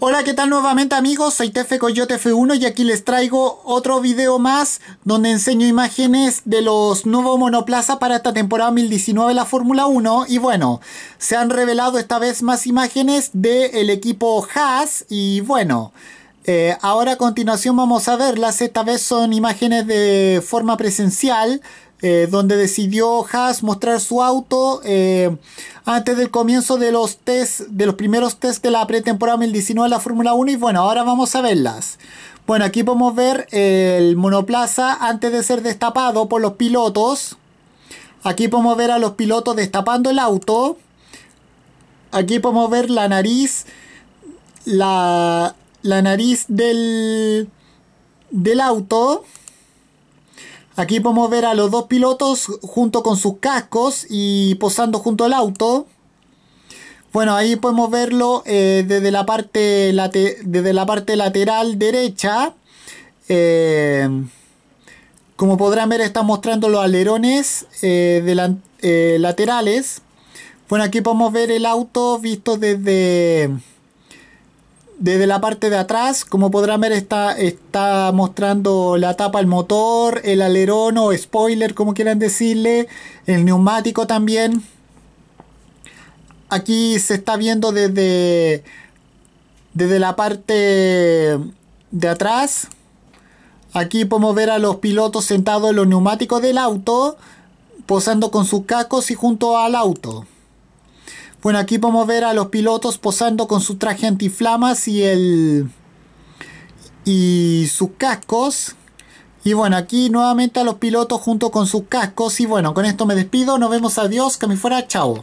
Hola, ¿qué tal nuevamente amigos? Soy Tefe Coyote F1 y aquí les traigo otro video más donde enseño imágenes de los nuevos monoplaza para esta temporada 2019 de la Fórmula 1 y bueno, se han revelado esta vez más imágenes del equipo Haas y bueno... Eh, ahora a continuación vamos a verlas, esta vez son imágenes de forma presencial, eh, donde decidió Haas mostrar su auto eh, antes del comienzo de los test, de los primeros test de la pretemporada 2019 de la Fórmula 1 y bueno, ahora vamos a verlas. Bueno, aquí podemos ver el monoplaza antes de ser destapado por los pilotos. Aquí podemos ver a los pilotos destapando el auto. Aquí podemos ver la nariz, la, la nariz del, del auto. Aquí podemos ver a los dos pilotos junto con sus cascos y posando junto al auto. Bueno, ahí podemos verlo eh, desde, la parte desde la parte lateral derecha. Eh, como podrán ver, está mostrando los alerones eh, laterales. Bueno, aquí podemos ver el auto visto desde desde la parte de atrás, como podrán ver, está, está mostrando la tapa, el motor, el alerón o spoiler, como quieran decirle, el neumático también. Aquí se está viendo desde, desde la parte de atrás. Aquí podemos ver a los pilotos sentados en los neumáticos del auto, posando con sus cascos y junto al auto. Bueno, aquí podemos ver a los pilotos posando con su traje antiflamas y el y sus cascos. Y bueno, aquí nuevamente a los pilotos junto con sus cascos. Y bueno, con esto me despido. Nos vemos. Adiós. Que me fuera. Chao.